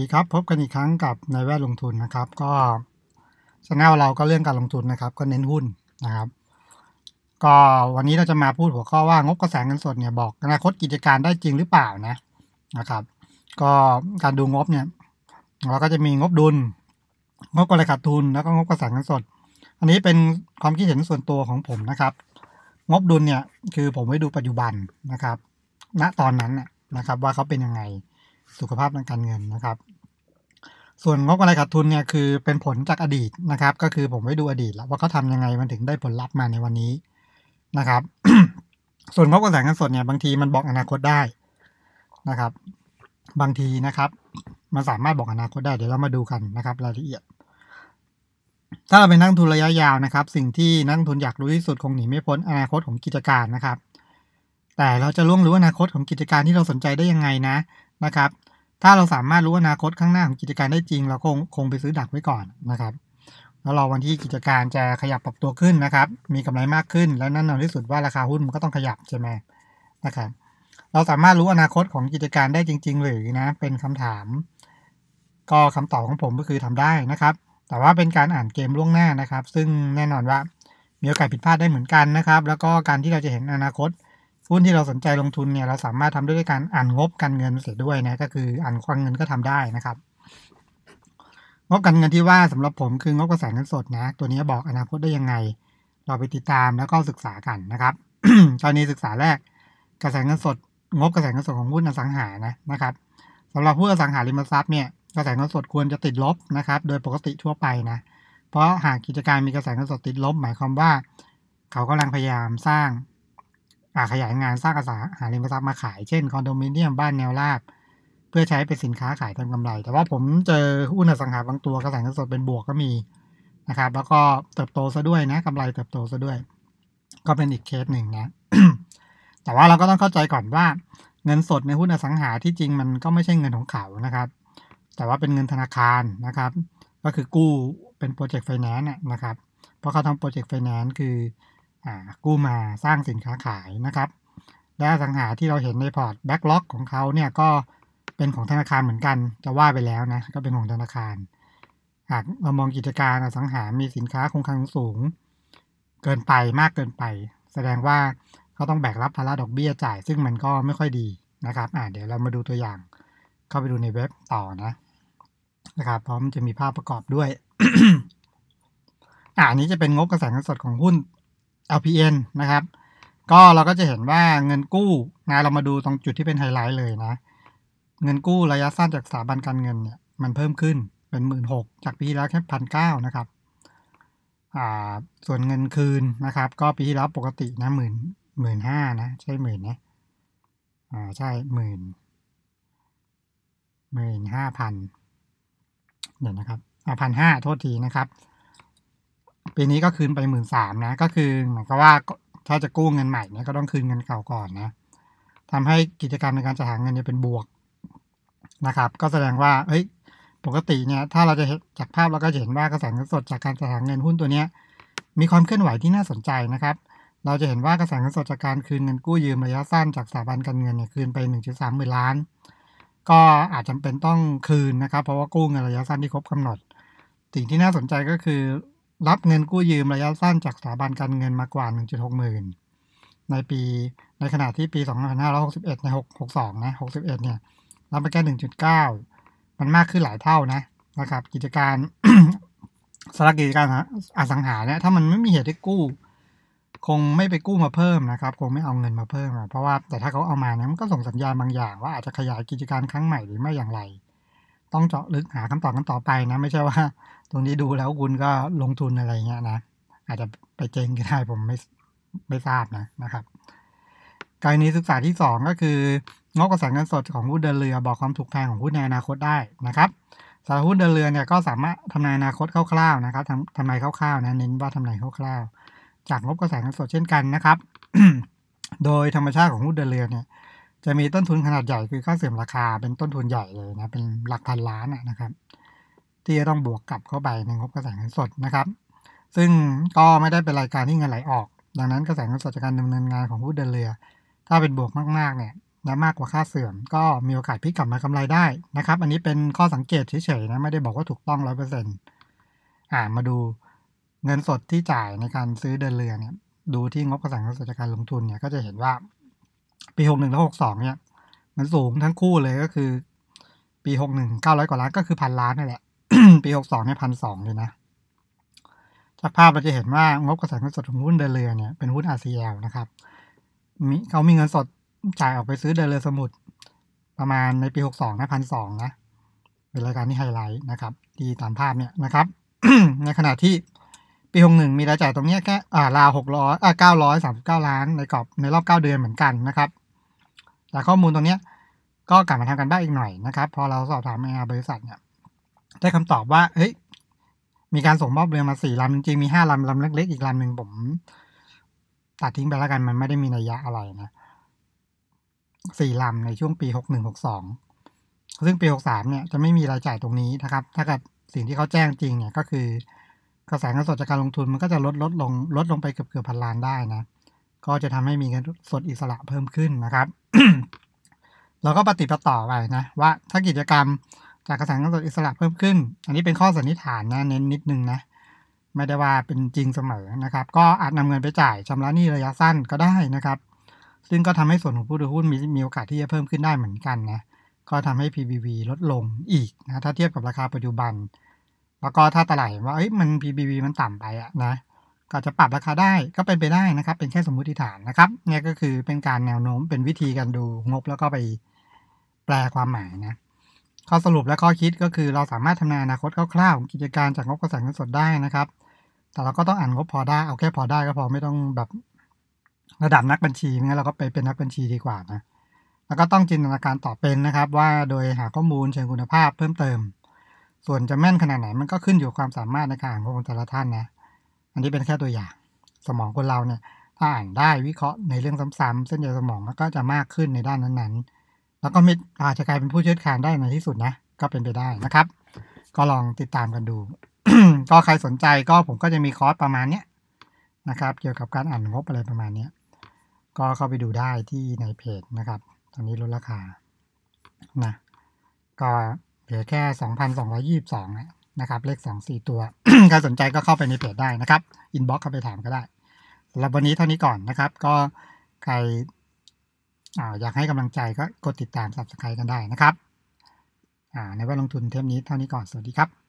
ดีครับพบกันอีกครั้งกับนายแวดลงทุนนะครับ ก็ชแนลเราก็เรื่อง การลงทุนนะครับ ก็เน้นหุ้นนะครับ ก็วันนี้เราจะมาพูดหัวข้อว่างบกระแสเงินสดเนี่ยบอกอนาคตกิจการได้จริงหรือเปล่านะนะครับ ก็การดูงบเนี่ยเราก็จะมีงบดุล งบกำไรขาดทุนแล้วก็งบกระแสเงินสด อันนี้เป็นความคิดเห็นส่วนตัวของผมนะครับ งบดุลเนี่ยคือผมไว้ดูปัจจุบันนะครับ ณตอนนั้นนะครับว่าเขาเป็นยังไงสุขภาพทางการเงินนะครับ ส่วนงบกำไรขาดทุนเนี่ยคือเป็นผลจากอดีตนะครับ ก็คือผมไปดูอดีตแล้ว ว่าเขาทำยังไงมันถึงได้ผลลัพธ์มาในวันนี้นะครับ ส่วนงบกระแสเงินสดเนี่ยบางทีมันบอกอนาคตได้นะครับ บางทีนะครับมันสามารถบอกอนาคตได้เดี๋ยวเรามาดูกันนะครับ รายละเอียด ถ้าเราเป็นนักทุนระยะยาวนะครับ สิ่งที่นักทุนอยากรู้ที่สุดคงหนีไม่พ้นอนาคตของกิจการนะครับ แต่เราจะล่วงรู้อนาคตของกิจการที่เราสนใจได้ยังไงนะนะครับถ้าเราสามารถรู้อนาคตข้างหน้าของกิจการได้จริง เราคงคงไปซื้อดักไว้ก่อนนะครับ แล้วรอวันที่กิจการจะขยับปรับตัวขึ้นนะครับ มีกำไรมากขึ้นแล้วนั่นนอนที่สุดว่าราคาหุ้นมันก็ต้องขยับใช่ไหมนะครับเราสามารถรู้อนาคตของกิจการได้จริง ๆ หรือนะเป็นคำถาม ก็คำตอบของผมก็คือทำได้นะครับ แต่ว่าเป็นการอ่านเกมล่วงหน้านะครับ ซึ่งแน่นอนว่ามีโอกาสผิดพลาดได้เหมือนกันนะครับ แล้วก็การที่เราจะเห็นอนาคตหุ้นที่เราสนใจลงทุนเนี่ยเราสามารถทำด้วยการอ่านงบการเงินเสร็จด้วยนะก็คืออ่านควางเงินก็ทำได้นะครับ งบการเงินที่ว่าสำหรับผมคืองบกระแสเงินสดนะ ตัวนี้บอกอนาคตได้ยังไง เราไปติดตามแล้วก็ศึกษากันนะครับตอนนี้ศึกษาแรกกระแสเงินสด งบกระแสเงินสดของหุ้นอสังหานะนะครับสาหรับหุ้นอสังหาริมทรัพย์เนี่ยกระแสเงินสดควรจะติดลบนะครับ โดยปกติทั่วไปนะเพราะหากกิจการมีกระแสเงินสดติดลบหมายความว่า เขากำลังพยายามสร้างขยายงานสร้างอสังหาริมทรัพย์มาขายเช่น คอนโดมิเนียมบ้านแนวราบเพื่อใช้เป็นสินค้าขายทำกำไร แต่ว่าผมเจอหุ้นอสังหาบางตัว กระแสเงินสดเป็นบวกก็มีนะครับ แล้วก็เติบโตซะด้วยนะกำไร เติบโตซะด้วย ก็เป็นอีกเคสหนึ่งนะ แต่ว่าเราก็ต้องเข้าใจก่อนว่า เงินสดในหุ้นอสังหาที่จริงมันก็ไม่ใช่เงินของเขานะครับ แต่ว่าเป็นเงินธนาคารนะครับ ก็คือกู้เป็นโปรเจกต์ไฟแนนซ์นะครับเพราะเขาทำโปรเจกต์ไฟแนนซ์คือกู้มาสร้างสินค้าขายนะครับ และสังหาที่เราเห็นในพอร์ตแบ็กล็อกของเขาเนี่ยก็เป็นของธนาคารเหมือนกันจะว่าไปแล้วนะ ก็เป็นของธนาคาร หากเรามองกิจการอสังหามีสินค้าคงคลังสูง เกินไปมากเกินไป แสดงว่าเขาต้องแบกรับภาระดอกเบี้ยจ่าย ซึ่งมันก็ไม่ค่อยดีนะครับอ่าเดี๋ยวเรามาดูตัวอย่าง เข้าไปดูในเว็บต่อนะ นะครับ พร้อมจะมีภาพประกอบด้วยอ่านี้จะเป็นงบกระแสเงินสดของหุ้น LPN นะครับ ก็เราก็จะเห็นว่าเงินกู้งานเรามาดูตรงจุดที่เป็นไฮไลท์เลยนะ เงินกู้ระยะสั้นจากสถาบันการเงินเนี่ย มันเพิ่มขึ้นเป็นหมื่นหกจากปีแล้วแค่พันเก้านะครับ อ่า ส่วนเงินคืนนะครับ ก็ปีที่แล้วปกตินะหมื่นหมื่นห้านะ ใช่หมื่นนะอ่าใช่หมื่นหมื่นห้าพันเดี๋ยวนะครับอ่าพันห้า โทษทีนะครับปีนี้ก็คืนไปหมื่นสามนะ ก็คือเหมือนกับว่าถ้าจะกู้เงินใหม่เนี่ยก็ต้องคืนเงินเก่าก่อนนะทำให้กิจกรรมในการจะหาเงินเนี่ยเป็นบวกนะครับ ก็แสดงว่า เฮ้ย ปกติเนี่ยถ้าเราจะจากภาพเราก็จะเห็นว่ากระแสเงินสดจากการจะหาเงินหุ้นตัวเนี้ยมีความเคลื่อนไหวที่น่าสนใจนะครับ เราจะเห็นว่ากระแสเงินสดจากการคืนเงินกู้ยืมระยะสั้นจากสถาบันการเงินเนี่ยคืนไป1.3หมื่นล้าน ก็อาจจำเป็นต้องคืนนะครับ เพราะว่ากู้เงินระยะสั้นที่ครบกำหนด สิ่งที่น่าสนใจก็คือรับเงินกู้ยืมระยะสั้นจากสถาบันการเงินมากกว่า1.6หมื่นในปีในขณะที่ปี 2561 ใน662นะ 61 เนี่ย รับไปแค่ 1.9 มันมากขึ้นหลายเท่านะ นะครับ กิจการสารกิจการอสังหาเนี่ยถ้ามันไม่มีเหตุให้กู้ คงไม่ไปกู้มาเพิ่มนะครับ คงไม่เอาเงินมาเพิ่มเพราะว่าแต่ถ้าเขาเอามาเนี่ย มันก็ส่งสัญญาณบางอย่างว่าอาจจะขยายกิจการครั้งใหม่หรือไม่อย่างไร ต้องเจาะลึกหาคำตอบกันต่อไปนะ ไม่ใช่ว่าตรงนี้ดูแล้วคุณก็ลงทุนอะไรเงี้ยนะอาจจะไปเจงก็ได้ผมไม่ไม่ทราบนะนะครับกรณีศึกษาที่2ก็คืองบกระแสเงินสดของหุ้นเดินเรือ บอกความถูกแพงของหุ้นในอนาคตได้นะครับสำหรับหุ้นเดินเรือเนี่ยก็สามารถทำนายอนาคตคร่าวๆนะครับทำทำนายคร่าวๆนะเน้นว่าทำนายคร่าวๆจากงบกระแสเงินสดเช่นกันนะครับโดยธรรมชาติของหุ้นเดินเรือเนี่ยจะมีต้นทุนขนาดใหญ่คือค่าเสื่อมราคาเป็นต้นทุนใหญ่เลยนะเป็นหลักพันล้านนะครับที่จะต้องบวกกลับเข้าไปในงบกระแสเงินสดนะครับ ซึ่งก็ไม่ได้เป็นรายการที่เงินไหลออก ดังนั้นกระแสเงินสดจากการดำเนินงานของผู้เดินเรือ ถ้าเป็นบวกมากๆเนี่ยและมากกว่าค่าเสื่อม ก็มีโอกาสพลิกกลับมากำไรได้นะครับ อันนี้เป็นข้อสังเกตเฉยๆนะ ไม่ได้บอกว่าถูกต้องร้อยเปอร์เซ็นต์อ่ามาดูเงินสดที่จ่ายในการซื้อเดินเรือเนี่ย ดูที่งบกระแสเงินสดจากการลงทุนเนี่ย ก็จะเห็นว่า ปีหกหนึ่งและหกสองเนี่ย มันสูงทั้งคู่เลย ก็คือ ปีหกหนึ่งเก้าร้อยกว่าล้านก็คือพันล้านนั่นแหละปีหกสองเนี่ยพันสองเลยนะจากภาพเราจะเห็นว่า งบกระแสเงินสดของหุ้นเดลเรือเนี่ย เป็นหุ้น RCL นะครับ มีเขามีเงินสดจ่ายออกไปซื้อเดลเรือสมุดประมาณในปีหกสองนะพันสองนะ เป็นรายการที่ไฮไลท์นะครับดีตามภาพเนี่ยนะครับ ในขณะที่ปีหกหนึ่งมีรายจ่ายตรงนี้แค่อ่าราวหกร้อยอ่าเก้าร้อยสามสิบเก้าล้าน ในกรอบในรอบเก้าเดือนเหมือนกันนะครับ แต่ข้อมูลตรงนี้ก็กลับมาทำกันได้อีกหน่อยนะครับพอเราสอบถามอาบริษัทเนี่ยได้คำตอบว่า เฮ้ย มีการส่งมอบเรือมาสี่ลำจริง ๆ มีห้าลำลำเล็ก ๆ อีกลำหนึ่งผม ตัดทิ้งไปแล้วกันมันไม่ได้มีนัยยะอะไร นะสี่ลำในช่วงปีหกหนึ่งหกสองซึ่งปีหกสามเนี่ยจะไม่มีรายจ่ายตรงนี้นะครับถ้าเกิดสิ่งที่เขาแจ้งจริงเนี่ย ก็คือ กระแสเงินสดจากการลงทุนมันก็จะลดลดลงลดลงไปเกือบเกือบพันล้านได้นะก็จะทำให้มีเงินสดอิสระเพิ่มขึ้นนะครับเราก็ปฏิปต่อไปนะว่า ถ้ากิจกรรมจากกระแสเงินสดอิสระเพิ่มขึ้น อันนี้เป็นข้อสันนิษฐานนะเน้นนิดนึงนะ ไม่ได้ว่าเป็นจริงเสมอนะครับ ก็อาจนำเงินไปจ่ายชำระหนี้ระยะสั้นก็ได้นะครับ ซึ่งก็ทำให้ส่วนของผู้ถือหุ้นมีมีโอกาสที่จะเพิ่มขึ้นได้เหมือนกันนะ ก็ทำให้ PBV ลดลงอีกนะ ถ้าเทียบกับราคาปัจจุบัน แล้วก็ถ้าตลาดว่าเอ้ยมัน PBV มันต่ำไปอะนะ ก็จะปรับราคาได้ก็เป็นไปได้นะครับ เป็นแค่สมมุติฐานนะครับเนี่ยก็คือเป็นการแนวโน้มเป็นวิธีการดูงบแล้วก็ไปแปลความหมายนะข้อสรุปและข้อคิดก็คือเราสามารถทำนายอนาคตคร่าวๆของกิจการจากงบกระแสเงินสดได้นะครับ แต่เราก็ต้องอ่านงบพอได้เอาแค่พอได้ก็พอไม่ต้องแบบระดับนักบัญชีงั้นเราก็ไปเป็นนักบัญชีดีกว่านะ แล้วก็ต้องจินตนาการต่อเป็นนะครับ ว่าโดยหาข้อมูลเชิงคุณภาพเพิ่มเติม ส่วนจะแม่นขนาดไหน มันก็ขึ้นอยู่ความสามารถในการอ่านของแต่ละท่านนะอันนี้เป็นแค่ตัวอย่าง สมองคนเราเนี่ยถ้าอ่านได้วิเคราะห์ในเรื่องซ้ำๆเส้นใยสมองมันก็จะมากขึ้นในด้านนั้นๆแล้วก็มิดอาจจะกลายเป็นผู้เชีดขานได้ในที่สุดนะก็เป็นไปได้นะครับ ก็ลองติดตามกันดูก็ใครสนใจก็ผมก็จะมีคอร์สประมาณเนี้ยนะครับ เกี่ยวกับการอ่านงบอะไรประมาณเนี้ยก็เข้าไปดูได้ที่ในเพจนะครับ ตอนนี้ลดราคานะก็เหลือแค่สองพันสองร้อยี่บสองนะครับเลขสองสี่ตัวใครสนใจก็เข้าไปในเพจได้นะครับอินบ็อกซ์เข้าไปถามก็ได้สำหรับวันนี้เท่านี้ก่อนนะครับก็ใครอยากให้กำลังใจก็กดติดตาม Subscribe กันได้นะครับ ในว่าลงทุนเทปนี้เท่านี้ก่อน สวัสดีครับ